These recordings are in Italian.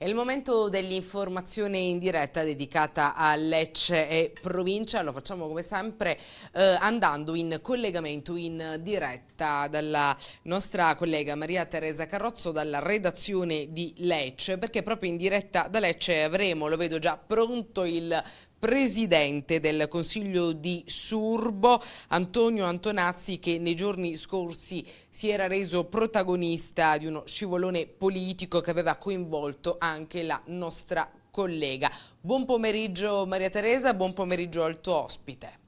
È il momento dell'informazione in diretta dedicata a Lecce e provincia, lo facciamo come sempre eh, andando in collegamento in diretta dalla nostra collega Maria Teresa Carrozzo dalla redazione di Lecce perché proprio in diretta da Lecce avremo, lo vedo già pronto, il presidente del Consiglio di Surbo, Antonio Antonazzi, che nei giorni scorsi si era reso protagonista di uno scivolone politico che aveva coinvolto anche la nostra collega. Buon pomeriggio Maria Teresa, buon pomeriggio al tuo ospite.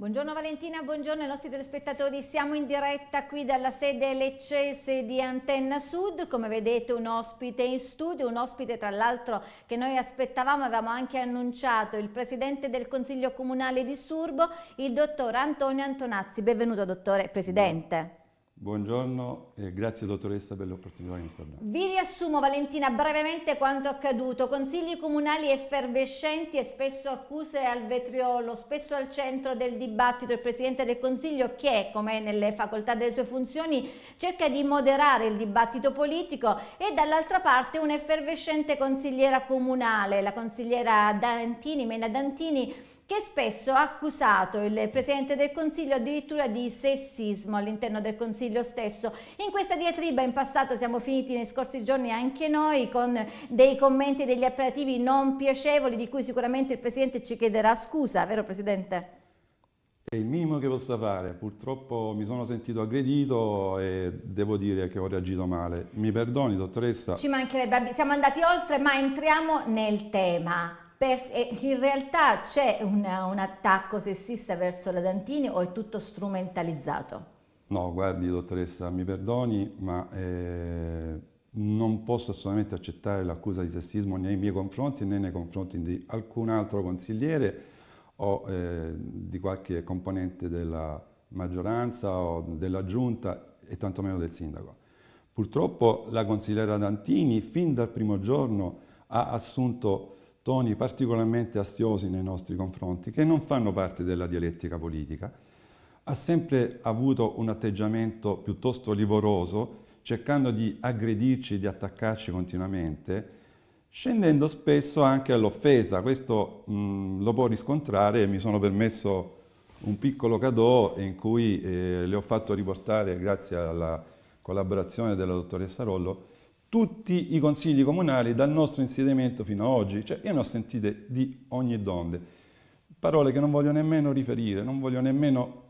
Buongiorno Valentina, buongiorno ai nostri telespettatori, siamo in diretta qui dalla sede leccese di Antenna Sud, come vedete un ospite in studio, un ospite tra l'altro che noi aspettavamo, avevamo anche annunciato il Presidente del Consiglio Comunale di Surbo, il Dottor Antonio Antonazzi, benvenuto Dottore Presidente. Buongiorno e grazie dottoressa per l'opportunità che mi Vi riassumo Valentina brevemente quanto accaduto. Consigli comunali effervescenti e spesso accuse al vetriolo, spesso al centro del dibattito il Presidente del Consiglio che, come nelle facoltà delle sue funzioni, cerca di moderare il dibattito politico e dall'altra parte un'effervescente consigliera comunale, la consigliera Dantini, Mena Dantini, che spesso ha accusato il Presidente del Consiglio addirittura di sessismo all'interno del Consiglio stesso. In questa diatriba in passato siamo finiti nei scorsi giorni anche noi con dei commenti e degli apparativi non piacevoli di cui sicuramente il Presidente ci chiederà scusa, vero Presidente? È il minimo che possa fare, purtroppo mi sono sentito aggredito e devo dire che ho reagito male. Mi perdoni dottoressa? Ci mancherebbe, siamo andati oltre ma entriamo nel tema perché eh, in realtà c'è una, un attacco sessista verso la Dantini o è tutto strumentalizzato? No, guardi dottoressa, mi perdoni, ma eh, non posso assolutamente accettare l'accusa di sessismo nei miei confronti né nei confronti di alcun altro consigliere o eh, di qualche componente della maggioranza o della giunta e tantomeno del sindaco. Purtroppo la consigliera Dantini fin dal primo giorno ha assunto toni particolarmente astiosi nei nostri confronti, che non fanno parte della dialettica politica, ha sempre avuto un atteggiamento piuttosto livoroso, cercando di aggredirci, di attaccarci continuamente, scendendo spesso anche all'offesa. Questo mh, mm, lo può riscontrare, mi sono permesso un piccolo cadeau in cui eh, le ho fatto riportare, grazie alla collaborazione della dottoressa Rollo, tutti i consigli comunali dal nostro insediamento fino ad oggi, cioè io ne ho sentite di ogni donde, parole che non voglio nemmeno riferire, non voglio nemmeno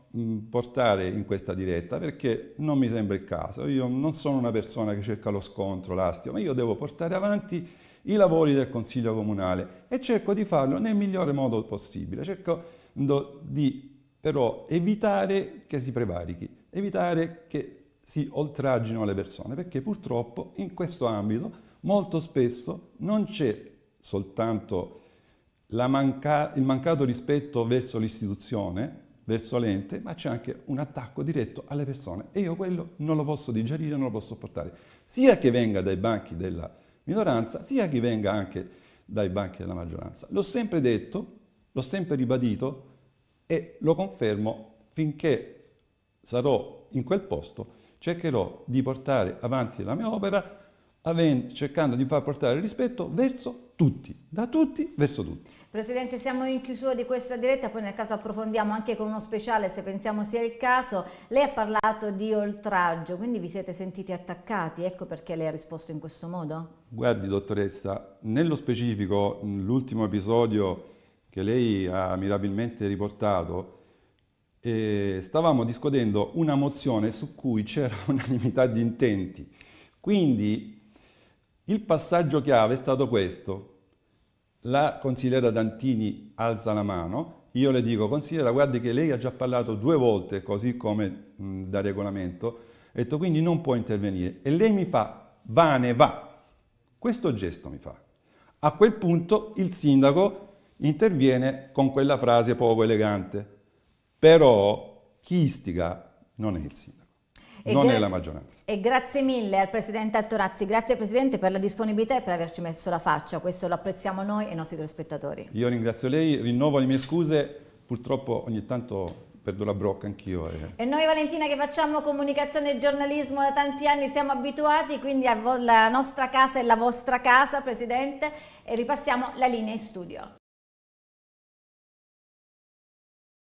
portare in questa diretta perché non mi sembra il caso, io non sono una persona che cerca lo scontro, l'astio, ma io devo portare avanti i lavori del Consiglio Comunale e cerco di farlo nel migliore modo possibile, cercando di però evitare che si prevarichi, evitare che si oltraggino le persone, perché purtroppo in questo ambito molto spesso non c'è soltanto manca il mancato rispetto verso l'istituzione, verso l'ente, ma c'è anche un attacco diretto alle persone e io quello non lo posso digerire, non lo posso portare, sia che venga dai banchi della minoranza, sia che venga anche dai banchi della maggioranza. L'ho sempre detto, l'ho sempre ribadito e lo confermo finché sarò in quel posto cercherò di portare avanti la mia opera cercando di far portare rispetto verso tutti, da tutti verso tutti. Presidente, siamo in chiusura di questa diretta, poi nel caso approfondiamo anche con uno speciale se pensiamo sia il caso. Lei ha parlato di oltraggio, quindi vi siete sentiti attaccati, ecco perché lei ha risposto in questo modo? Guardi dottoressa, nello specifico l'ultimo episodio che lei ha mirabilmente riportato eh, stavamo discutendo una mozione su cui c'era unanimità di intenti. Quindi il passaggio chiave è stato questo. La consigliera Dantini alza la mano, io le dico, consigliera, guardi che lei ha già parlato due volte, così come mh, da regolamento, ho detto quindi non può intervenire. E lei mi fa, va ne va. Questo gesto mi fa. A quel punto il sindaco interviene con quella frase poco elegante. Però chi istiga non è il sindaco. E non grazie, è la maggioranza. E grazie mille al Presidente Attorazzi, grazie Presidente per la disponibilità e per averci messo la faccia, questo lo apprezziamo noi e i nostri telespettatori. Io ringrazio lei, rinnovo le mie scuse, purtroppo ogni tanto perdo la brocca anch'io. Eh. E noi Valentina che facciamo comunicazione e giornalismo da tanti anni siamo abituati, quindi la nostra casa è la vostra casa Presidente e ripassiamo la linea in studio.